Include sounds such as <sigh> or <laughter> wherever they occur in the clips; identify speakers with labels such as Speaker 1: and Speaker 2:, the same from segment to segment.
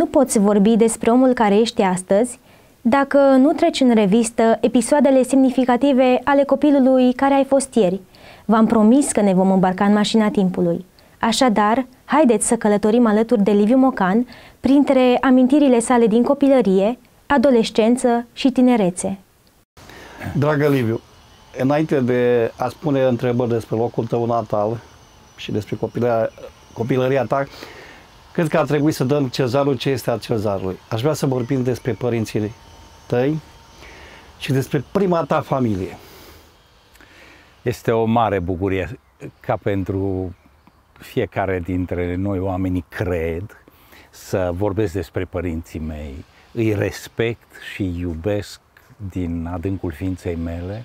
Speaker 1: Nu poți vorbi despre omul care ești astăzi dacă nu treci în revistă episoadele semnificative ale copilului care ai fost ieri. V-am promis că ne vom îmbarca în mașina timpului. Așadar, haideți să călătorim alături de Liviu Mocan printre amintirile sale din copilărie, adolescență și tinerețe.
Speaker 2: Dragă Liviu, înainte de a spune întrebări despre locul tău natal și despre copilăria, copilăria ta, Cred că ar trebui să dăm cezarul ce este al cezarului. Aș vrea să vorbim despre părinții tăi și despre prima ta familie. Este o mare bucurie ca
Speaker 1: pentru fiecare dintre noi oamenii, cred, să vorbesc despre părinții mei. Îi respect și iubesc din adâncul ființei mele,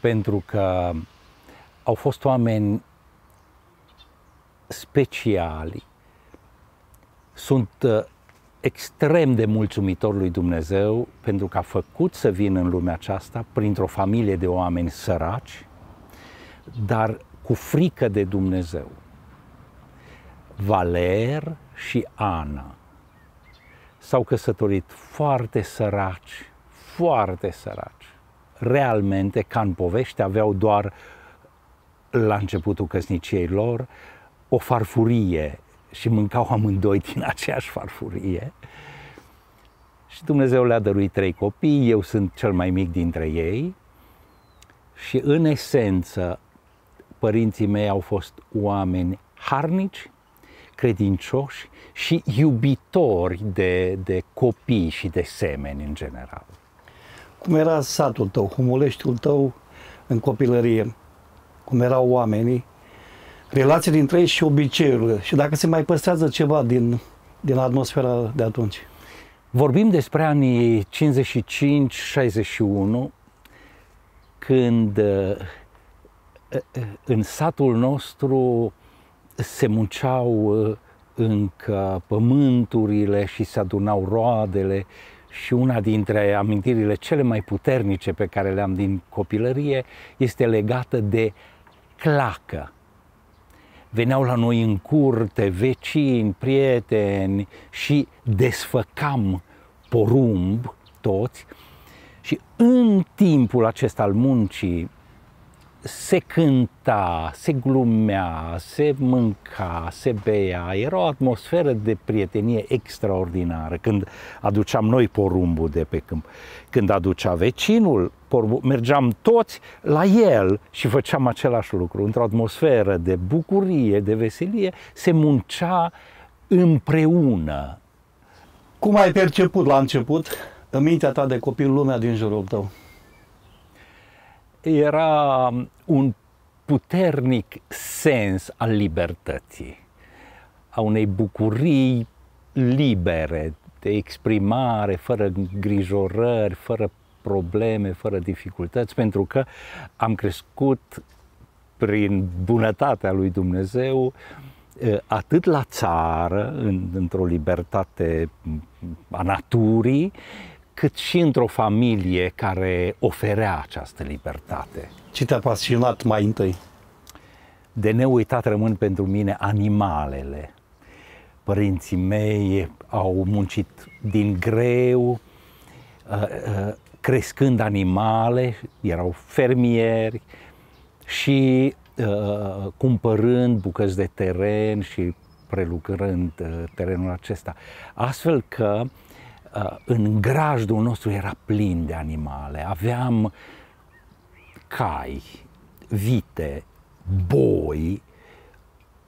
Speaker 1: pentru că au fost oameni speciali sunt uh, extrem de mulțumitor lui Dumnezeu pentru că a făcut să vin în lumea aceasta printr-o familie de oameni săraci, dar cu frică de Dumnezeu. Valer și Ana s-au căsătorit foarte săraci, foarte săraci. Realmente, ca în povești, aveau doar la începutul căsniciei lor o farfurie și mâncau amândoi din aceeași farfurie. Și Dumnezeu le-a dăruit trei copii, eu sunt cel mai mic dintre ei și în esență părinții mei au fost oameni harnici, credincioși și iubitori de, de copii și de semeni în general.
Speaker 2: Cum era satul tău, humuleștiul tău în copilărie? Cum erau oamenii? relații dintre ei și obiceiurile și dacă se mai păstrează ceva din, din atmosfera de atunci. Vorbim despre anii 55-61,
Speaker 1: când uh, uh, în satul nostru se munceau uh, încă pământurile și se adunau roadele și una dintre amintirile cele mai puternice pe care le am din copilărie este legată de clacă veneau la noi în curte, vecini, prieteni și desfăcam porumb toți și în timpul acesta al muncii se cânta, se glumea, se mânca, se bea. Era o atmosferă de prietenie extraordinară când aduceam noi porumbul de pe câmp. Când aducea vecinul, porumbul, mergeam toți la el și făceam același lucru. Într-o atmosferă de
Speaker 2: bucurie, de veselie, se muncea împreună. Cum ai perceput la început în mintea ta de copil lumea din jurul tău? era un puternic sens
Speaker 1: al libertății, a unei bucurii libere de exprimare, fără îngrijorări, fără probleme, fără dificultăți, pentru că am crescut prin bunătatea lui Dumnezeu eh, atât la țară, într-o libertate a naturii, cât și într-o familie care oferea această libertate. Ce te-a pasionat mai întâi? De neuitat rămân pentru mine animalele. Părinții mei au muncit din greu, uh, uh, crescând animale, erau fermieri și uh, cumpărând bucăți de teren și prelucrând terenul acesta. Astfel că uh, Uh, în grajdul nostru era plin de animale. Aveam cai, vite, boi,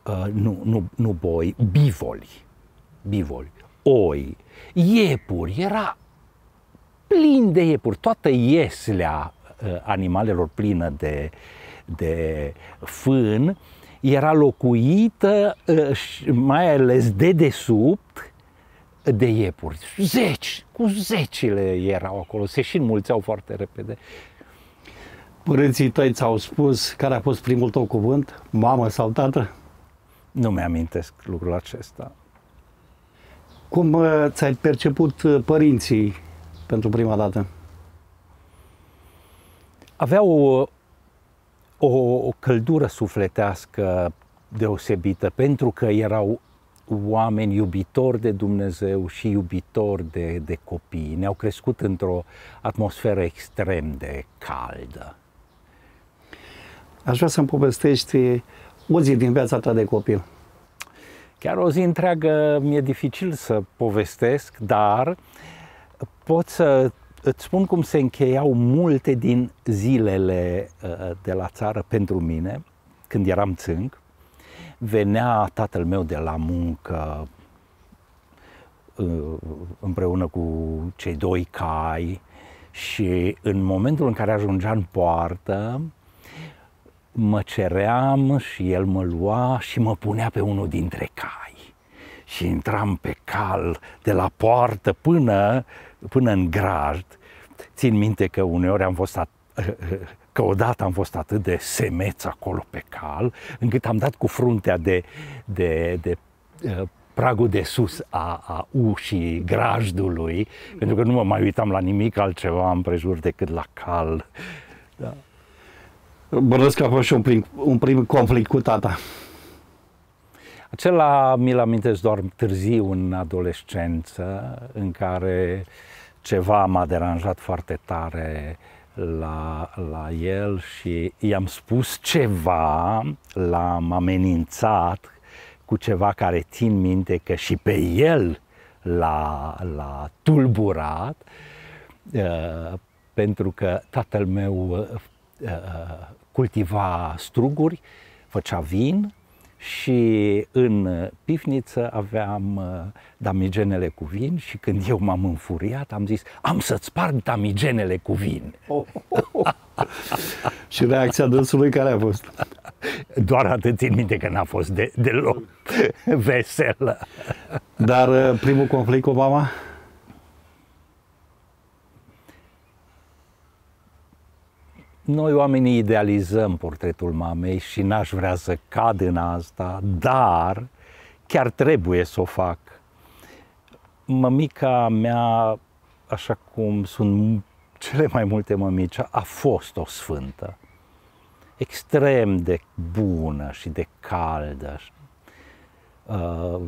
Speaker 1: uh, nu, nu, nu boi, bivoli, bivoli, oi, iepuri, era plin de iepuri, toată ieslea uh, animalelor plină de, de fân era locuită mai ales de desubt
Speaker 2: de iepuri. Zeci, cu zecile erau acolo, se și înmulțeau foarte repede. Părinții tăi ți-au spus care a fost primul tău cuvânt, mamă sau tată?
Speaker 1: Nu mi-amintesc lucrul acesta.
Speaker 2: Cum uh, ți-ai perceput uh, părinții pentru prima dată? Aveau o, o, o căldură sufletească
Speaker 1: deosebită, pentru că erau oameni iubitori de Dumnezeu și iubitori de, de copii. Ne-au crescut într-o atmosferă extrem de caldă.
Speaker 2: Aș vrea să-mi povestești o zi din viața ta de copil. Chiar o zi întreagă mi-e dificil să
Speaker 1: povestesc, dar pot să îți spun cum se încheiau multe din zilele uh, de la țară pentru mine, când eram țânc venea tatăl meu de la muncă uh, împreună cu cei doi cai și în momentul în care ajungea în poartă, mă ceream și el mă lua și mă punea pe unul dintre cai. Și intram pe cal de la poartă până, până în grajd. Țin minte că uneori am fost at- <laughs> că odată am fost atât de semeț acolo pe cal, încât am dat cu fruntea de, de, de, uh, pragul de sus a, a ușii, grajdului, pentru că nu mă mai uitam la nimic altceva împrejur decât la cal. Da. Bănesc că a fost și un prim, un prim conflict cu tata. Acela mi-l amintesc doar târziu în adolescență, în care ceva m-a deranjat foarte tare la, la el și i-am spus ceva, l-am amenințat cu ceva care țin minte că și pe el l-a, l-a tulburat, uh, pentru că tatăl meu uh, uh, cultiva struguri, făcea vin și în uh, pifniță aveam uh, damigenele cu vin și când eu m-am înfuriat am zis am să-ți sparg damigenele cu vin. Oh, oh, oh.
Speaker 2: și reacția dânsului care a fost? Doar atât țin minte că n-a fost de, deloc veselă. Dar uh, primul conflict cu
Speaker 1: mama? noi oamenii idealizăm portretul mamei și n-aș vrea să cad în asta, dar chiar trebuie să o fac. Mămica mea, așa cum sunt cele mai multe mămici, a fost o sfântă. Extrem de bună și de caldă. Uh,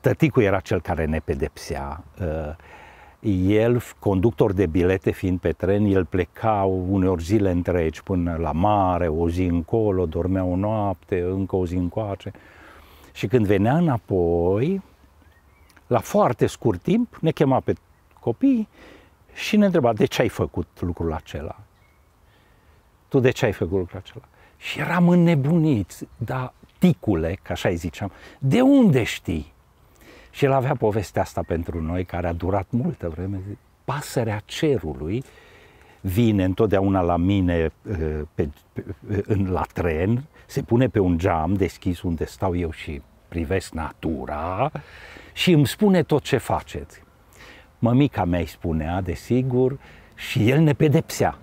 Speaker 1: tăticul era cel care ne pedepsea. Uh, el, conductor de bilete fiind pe tren, el pleca uneori zile întregi până la mare, o zi încolo, dormea o noapte, încă o zi încoace. Și când venea înapoi, la foarte scurt timp, ne chema pe copii și ne întreba de ce ai făcut lucrul acela. Tu de ce ai făcut lucrul acela? Și eram înnebuniți, dar ticule, ca așa îi ziceam, de unde știi? Și el avea povestea asta pentru noi, care a durat multă vreme. Pasărea cerului vine întotdeauna la mine uh, pe, pe, în, la tren, se pune pe un geam deschis unde stau eu și privesc natura și îmi spune tot ce faceți. Mămica mea îi spunea, desigur, și el ne pedepsea.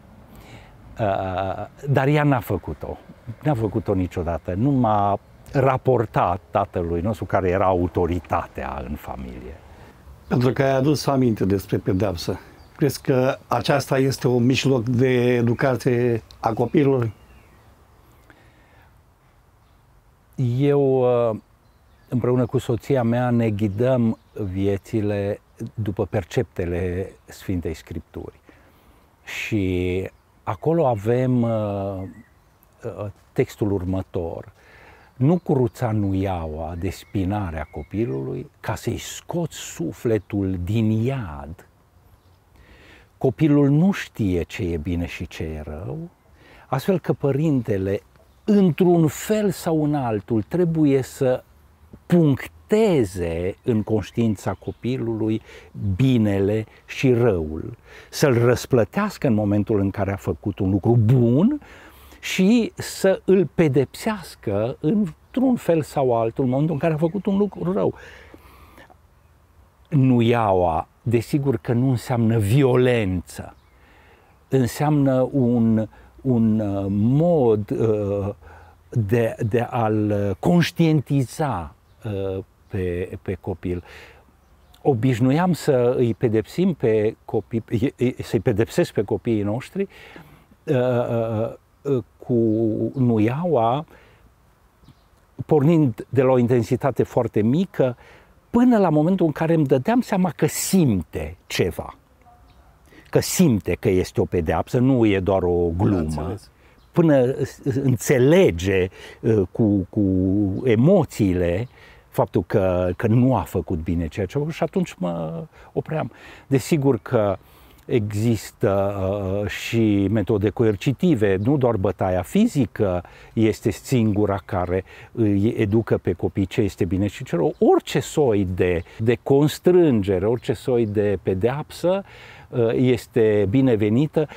Speaker 1: Uh, dar ea n-a făcut-o. N-a făcut-o niciodată. Nu m-a raporta tatălui nostru, care era autoritatea în familie.
Speaker 2: Pentru că ai adus aminte despre pedeapsă. Crezi că aceasta este un mijloc de educație a copilului?
Speaker 1: Eu, ă, împreună cu soția mea, ne ghidăm viețile după perceptele Sfintei Scripturi. Și acolo avem ă, ă, textul următor – nu cruțanuiaua de spinare a copilului, ca să-i scoți sufletul din iad. Copilul nu știe ce e bine și ce e rău, astfel că părintele, într-un fel sau în altul, trebuie să puncteze în conștiința copilului binele și răul, să-l răsplătească în momentul în care a făcut un lucru bun și să îl pedepsească într-un fel sau altul, în momentul în care a făcut un lucru rău. Nu iaua, desigur că nu înseamnă violență, înseamnă un, un uh, mod uh, de, de a-l uh, conștientiza pe, pe copil obișnuiam să îi pedepsim pe copii, să-i pedepsesc pe copiii noștri cu nuiaua, pornind de la o intensitate foarte mică, până la momentul în care îmi dădeam seama că simte ceva. Că simte că este o pedeapsă, nu e doar o glumă. Până înțelege cu, cu emoțiile faptul că, că nu a făcut bine ceea ce a făcut și atunci mă opream. Desigur că uh, există uh, uh, și metode coercitive, nu doar bătaia fizică este singura care îi educă pe copii ce este bine și ce rău. Orice soi de, de constrângere, orice soi de pedeapsă uh, este binevenită.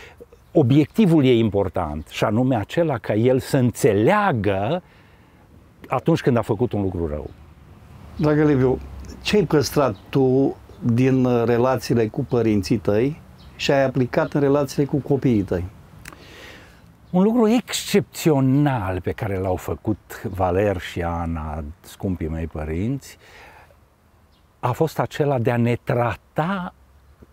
Speaker 1: Obiectivul e important și anume acela ca el să înțeleagă
Speaker 2: atunci când a făcut un lucru rău. Dragă Liviu, ce ai păstrat tu din relațiile cu părinții tăi și ai aplicat în relațiile cu copiii tăi?
Speaker 1: Un lucru excepțional pe care l-au făcut Valer și Ana, scumpii mei părinți, a fost acela de a ne trata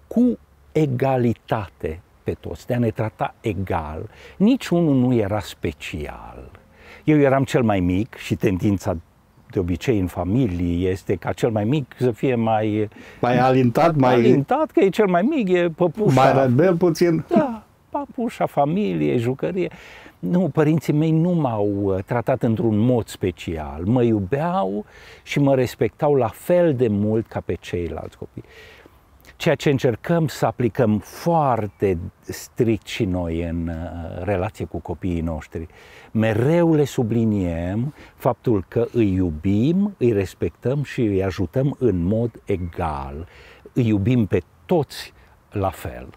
Speaker 1: cu egalitate pe toți, de a ne trata egal. Niciunul nu era special. Eu eram cel mai mic și tendința de obicei în familie este ca cel mai mic să fie mai... Mai alintat, mai... Alintat, că e cel mai mic, e păpușa... Mai
Speaker 2: rebel puțin. Da,
Speaker 1: păpușa, familie, jucărie. Nu, părinții mei nu m-au uh, tratat într-un mod special. Mă iubeau și mă respectau la fel de mult ca pe ceilalți copii ceea ce încercăm să aplicăm foarte strict și noi în uh, relație cu copiii noștri. Mereu le subliniem faptul că îi iubim, îi respectăm și îi ajutăm în mod
Speaker 2: egal. Îi iubim pe toți la fel.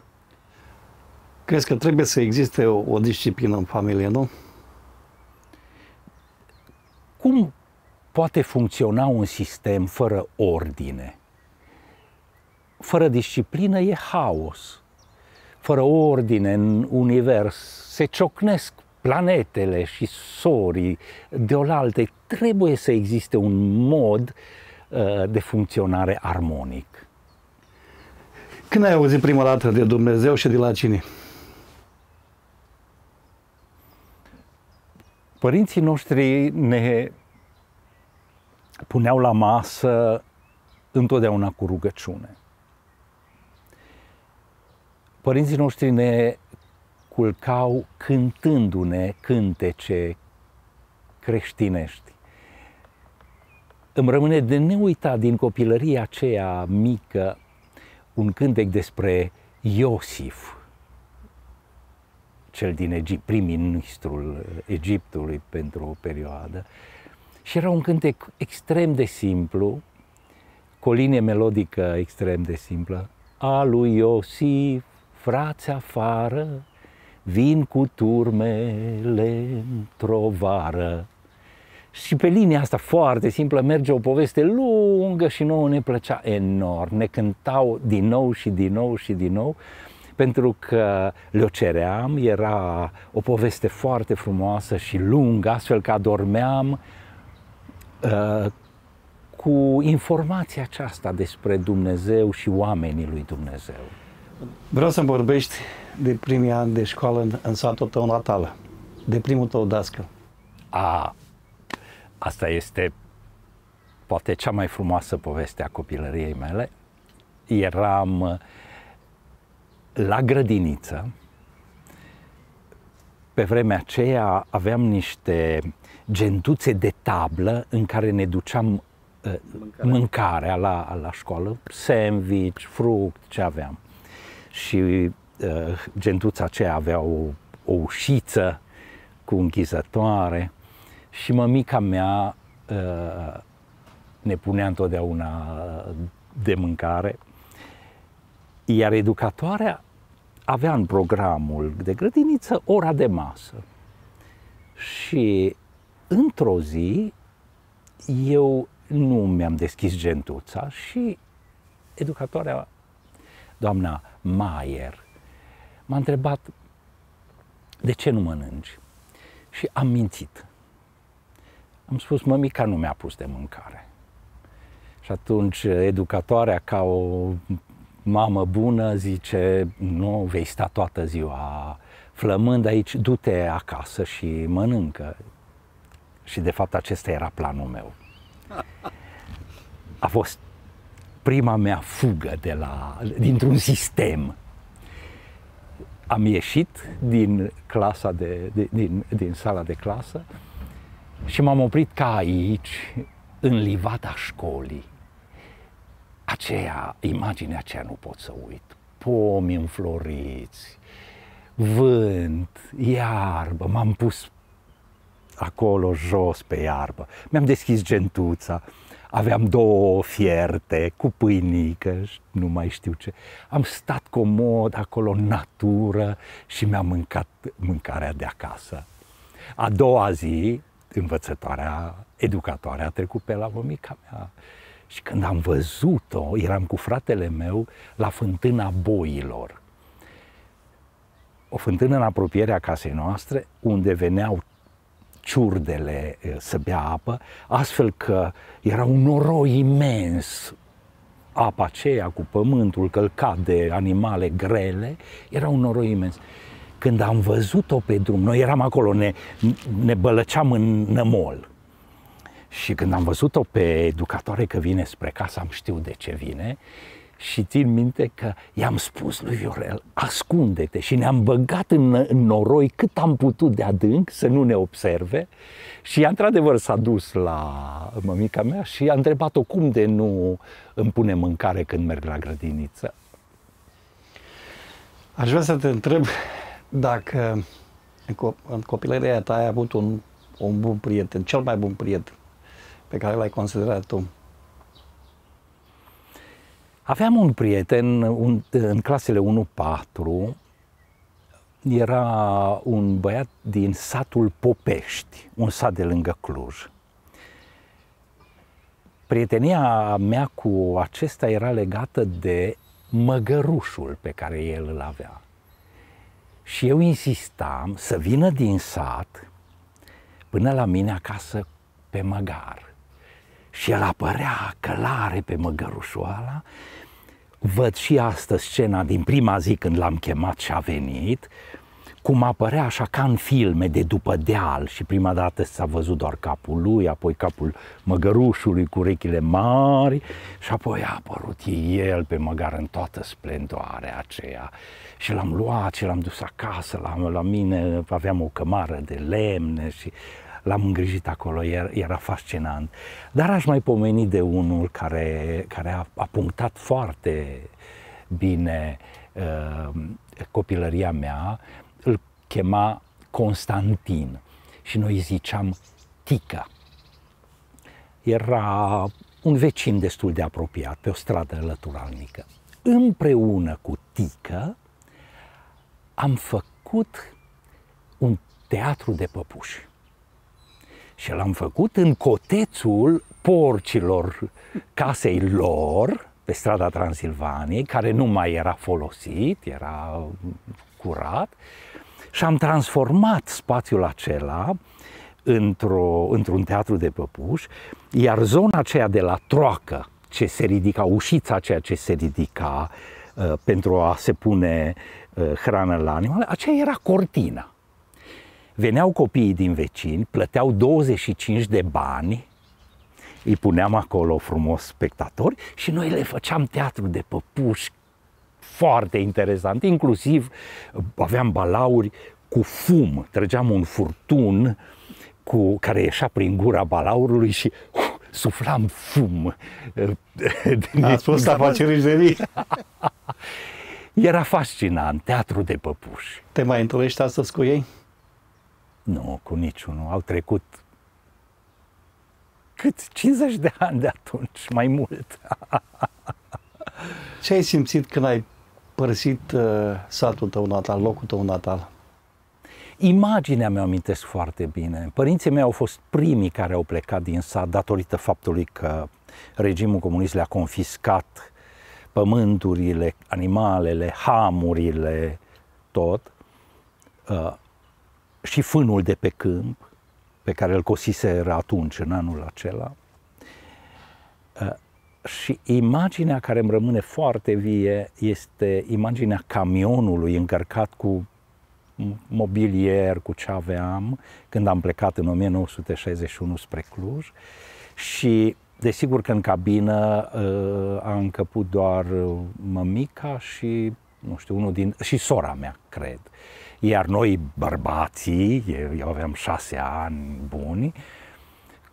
Speaker 2: Crezi că trebuie să existe o, o disciplină în familie, nu?
Speaker 1: Cum poate funcționa un sistem fără ordine? fără disciplină e haos. Fără ordine în univers se ciocnesc planetele și sorii altă. Trebuie să existe un mod uh, de funcționare
Speaker 2: armonic. Când ai auzit prima dată de Dumnezeu și de la cine? Părinții noștri
Speaker 1: ne puneau la masă întotdeauna cu rugăciune. Părinții noștri ne culcau cântându-ne cântece creștinești. Îmi rămâne de neuitat din copilăria aceea mică un cântec despre Iosif, cel din Egipt, prim-ministrul Egiptului pentru o perioadă. Și era un cântec extrem de simplu, cu o linie melodică extrem de simplă. A lui Iosif, frați afară, vin cu turmele într-o vară. Și pe linia asta foarte simplă merge o poveste lungă și nouă ne plăcea enorm. Ne cântau din nou și din nou și din nou pentru că le-o ceream, era o poveste foarte frumoasă și lungă, astfel că adormeam uh, cu informația aceasta despre Dumnezeu și oamenii lui Dumnezeu.
Speaker 2: Vreau să vorbești de primii ani de școală în, în satul tău natal, de primul tău dascăl. A,
Speaker 1: asta este poate cea mai frumoasă poveste a copilăriei mele. Eram uh, la grădiniță. Pe vremea aceea aveam niște gentuțe de tablă în care ne duceam uh, mâncarea, mâncarea la, la școală, sandwich, fruct, ce aveam și uh, gentuța aceea avea o, o ușiță cu închizătoare și mămica mea uh, ne punea întotdeauna de mâncare, iar educatoarea avea în programul de grădiniță ora de masă. Și într-o zi eu nu mi-am deschis gentuța și educatoarea doamna Maier, m-a întrebat de ce nu mănânci? Și am mințit. Am spus, mămica nu mi-a pus de mâncare. Și atunci educatoarea, ca o mamă bună, zice, nu vei sta toată ziua flămând aici, du-te acasă și mănâncă. Și de fapt acesta era planul meu. A fost prima mea fugă de la, dintr-un sistem. Am ieșit din, clasa de, de, din, din sala de clasă și m-am oprit ca aici, în livada școlii. Aceea, imaginea aceea nu pot să uit. Pomi înfloriți, vânt, iarbă, m-am pus acolo jos pe iarbă, mi-am deschis gentuța, aveam două fierte cu pâinică și nu mai știu ce. Am stat comod acolo în natură și mi-am mâncat mâncarea de acasă. A doua zi, învățătoarea, educatoarea a trecut pe la mămica mea. Și când am văzut-o, eram cu fratele meu la fântâna boilor. O fântână în apropierea casei noastre, unde veneau ciurdele eh, să bea apă, astfel că era un noroi imens apa aceea cu pământul călcat de animale grele, era un noroi imens. Când am văzut-o pe drum, noi eram acolo, ne, ne bălăceam în nămol. Și când am văzut-o pe educatoare că vine spre casă, am știut de ce vine și țin minte că i-am spus lui Viorel, ascunde-te și ne-am băgat în, noroi cât am putut de adânc să nu ne observe și într-adevăr s-a dus la mămica mea și a întrebat-o cum de nu îmi pune mâncare
Speaker 2: când merg la grădiniță. Aș vrea să te întreb dacă în copilăria ta ai avut un, un bun prieten, cel mai bun prieten pe care l-ai considerat tu.
Speaker 1: Aveam un prieten un, în clasele 1-4, era un băiat din satul Popești, un sat de lângă Cluj. Prietenia mea cu acesta era legată de măgărușul pe care el îl avea. Și eu insistam să vină din sat până la mine acasă pe măgar și el apărea călare pe măgărușoala. Văd și astăzi scena din prima zi când l-am chemat și a venit, cum apărea așa ca în filme de după deal și prima dată s-a văzut doar capul lui, apoi capul măgărușului cu urechile mari și apoi a apărut el pe măgar în toată splendoarea aceea și l-am luat și l-am dus acasă la, la mine, aveam o cămară de lemne și l-am îngrijit acolo, era fascinant. Dar aș mai pomeni de unul care, care a, a punctat foarte bine uh, copilăria mea, îl chema Constantin și noi ziceam Tica. Era un vecin destul de apropiat, pe o stradă lăturalnică. Împreună cu Tică am făcut un teatru de păpuși. Și l-am făcut în cotețul porcilor casei lor, pe strada Transilvaniei, care nu mai era folosit, era curat, și am transformat spațiul acela într-o, într-un teatru de păpuși, iar zona aceea de la troacă, ce se ridica, ușița aceea ce se ridica uh, pentru a se pune uh, hrană la animale, aceea era cortina. Veneau copiii din vecini, plăteau 25 de bani, îi puneam acolo frumos spectatori și noi le făceam teatru de păpuși foarte interesant, inclusiv uh, aveam balauri cu fum, trăgeam un furtun cu, care ieșea prin gura balaurului și uh, suflam fum. Uh, <laughs> A spus afaceri <laughs> Era fascinant, teatru de păpuși. Te
Speaker 2: mai întâlnești astăzi cu ei?
Speaker 1: Nu, cu niciunul. Au trecut
Speaker 2: cât? 50 de ani de atunci, mai mult. <laughs> Ce ai simțit când ai părăsit uh, satul tău natal, locul tău natal? Imaginea mea amintesc foarte bine. Părinții mei au fost primii care
Speaker 1: au plecat din sat datorită faptului că regimul comunist le-a confiscat pământurile, animalele, hamurile, tot. Uh, și fânul de pe câmp, pe care îl cosiseră atunci, în anul acela, uh, și imaginea care îmi rămâne foarte vie este imaginea camionului încărcat cu mobilier, cu ce aveam, când am plecat în 1961 spre Cluj. Și desigur că în cabină uh, a încăput doar uh, mămica și nu știu, unul din, și sora mea, cred. Iar noi, bărbații, eu aveam șase ani buni,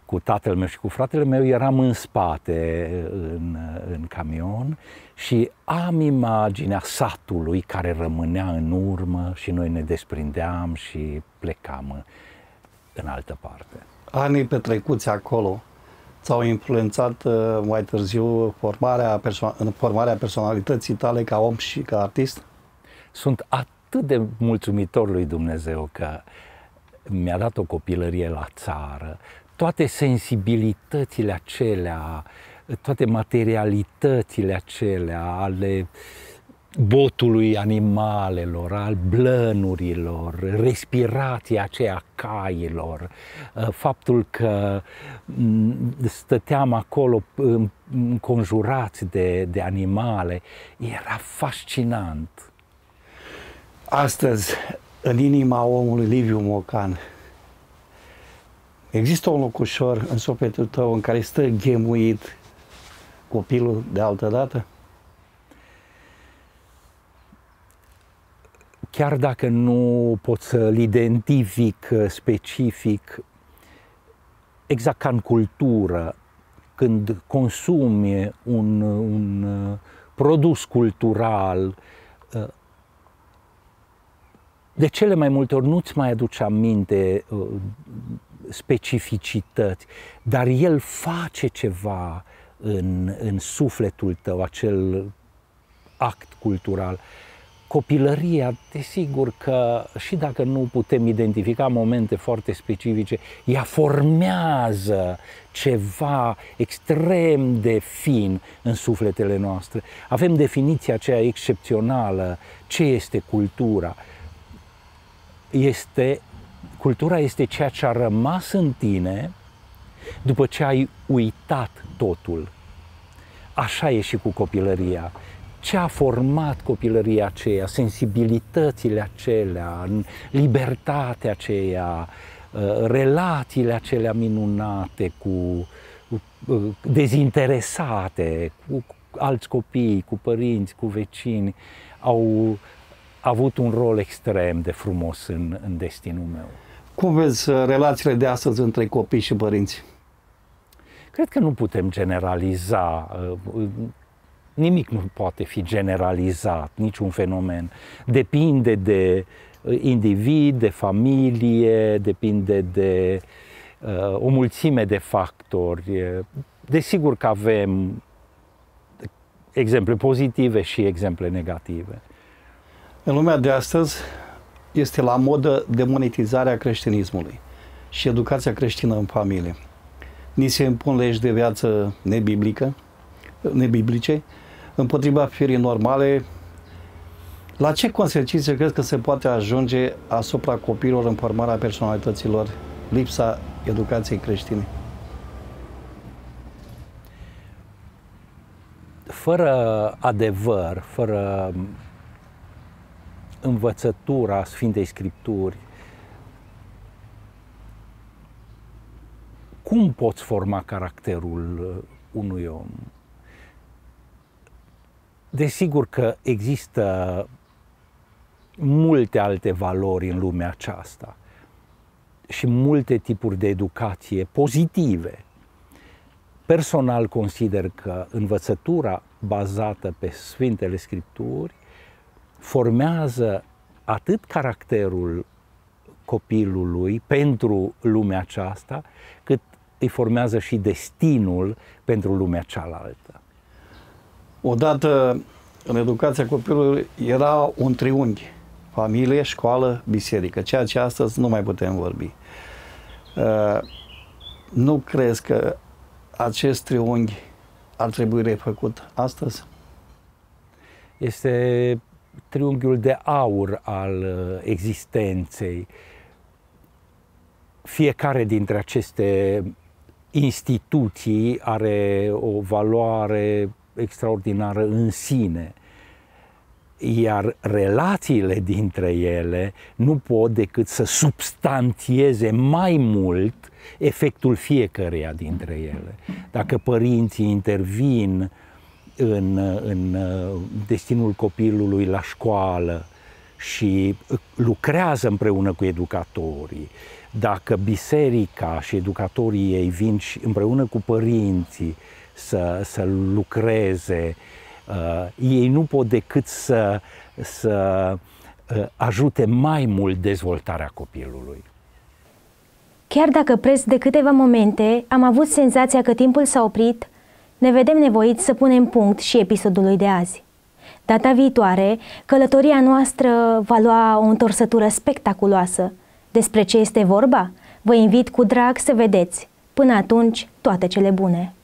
Speaker 1: cu tatăl meu și cu fratele meu eram în spate în, în camion și am imaginea satului care rămânea în urmă și noi ne desprindeam și plecam în altă parte.
Speaker 2: Anii petrecuți acolo, sau au influențat uh, mai târziu formarea, perso- formarea personalității tale ca om și ca artist? Sunt atât de mulțumitor lui Dumnezeu că mi-a dat o copilărie la țară, toate
Speaker 1: sensibilitățile acelea, toate materialitățile acelea ale uh, botului animalelor, al blănurilor, respirația aceea cailor, ă, faptul că mm, stăteam acolo înconjurați de, de animale, era fascinant.
Speaker 2: Astăzi, în inima omului Liviu Mocan, există un locușor în sufletul tău în care stă ghemuit copilul de altă dată? chiar dacă
Speaker 1: nu pot să-l identific uh, specific, exact ca în cultură, când consumi un, uh, un uh, produs cultural, de cele mai multe ori nu-ți mai aduce aminte specificități, dar el face ceva în, în sufletul tău, acel act cultural copilăria, desigur că și dacă nu putem identifica momente foarte specifice, ea formează ceva extrem de fin în sufletele noastre. Avem definiția aceea excepțională, ce este cultura. Este, cultura este ceea ce a rămas în tine după ce ai uitat totul. Așa e și cu copilăria ce a format copilăria aceea, sensibilitățile acelea, libertatea aceea, uh, relațiile acelea minunate cu uh, dezinteresate cu alți copii, cu părinți, cu vecini, au avut un rol extrem de
Speaker 2: frumos în, în destinul meu. Cum vezi uh, relațiile de astăzi între copii și părinți? Cred că nu putem generaliza.
Speaker 1: Nimic nu poate fi generalizat, niciun fenomen. Depinde de uh, individ, de familie, depinde de uh, o mulțime de factori. Desigur că avem exemple
Speaker 2: pozitive și exemple negative. În lumea de astăzi este la modă demonetizarea creștinismului și educația creștină în familie. Ni se impun legi de viață nebiblică, nebiblice, împotriva firii normale, la ce consecințe crezi că se poate ajunge asupra copilor în formarea personalităților lipsa educației creștine?
Speaker 1: Fără adevăr, fără învățătura Sfintei Scripturi, cum poți forma caracterul unui om? Desigur că există multe alte valori în lumea aceasta și multe tipuri de educație pozitive. Personal consider că învățătura bazată pe Sfintele Scripturi formează atât caracterul copilului pentru lumea aceasta, cât
Speaker 2: îi formează și destinul pentru lumea cealaltă. Odată, în educația copilului, era un triunghi. Familie, școală, biserică. Ceea ce astăzi nu mai putem vorbi. Uh, nu crezi că acest triunghi ar trebui refăcut astăzi? Este triunghiul de aur al uh,
Speaker 1: existenței. Fiecare dintre aceste instituții are o valoare extraordinară în sine, iar relațiile dintre ele nu pot decât să substantieze mai mult efectul fiecăreia dintre ele. Dacă părinții intervin în, în uh, destinul copilului la școală și uh, lucrează împreună cu educatorii, dacă biserica și educatorii ei vin și împreună cu părinții să, să lucreze. Uh, ei nu pot decât să, să uh, ajute mai mult dezvoltarea copilului. Chiar dacă pres de câteva momente am avut senzația că timpul s-a oprit, ne vedem nevoiți să punem punct și episodului de azi. Data viitoare, călătoria noastră va lua o întorsătură spectaculoasă. Despre ce este vorba? Vă invit cu drag să vedeți. Până atunci, toate cele bune!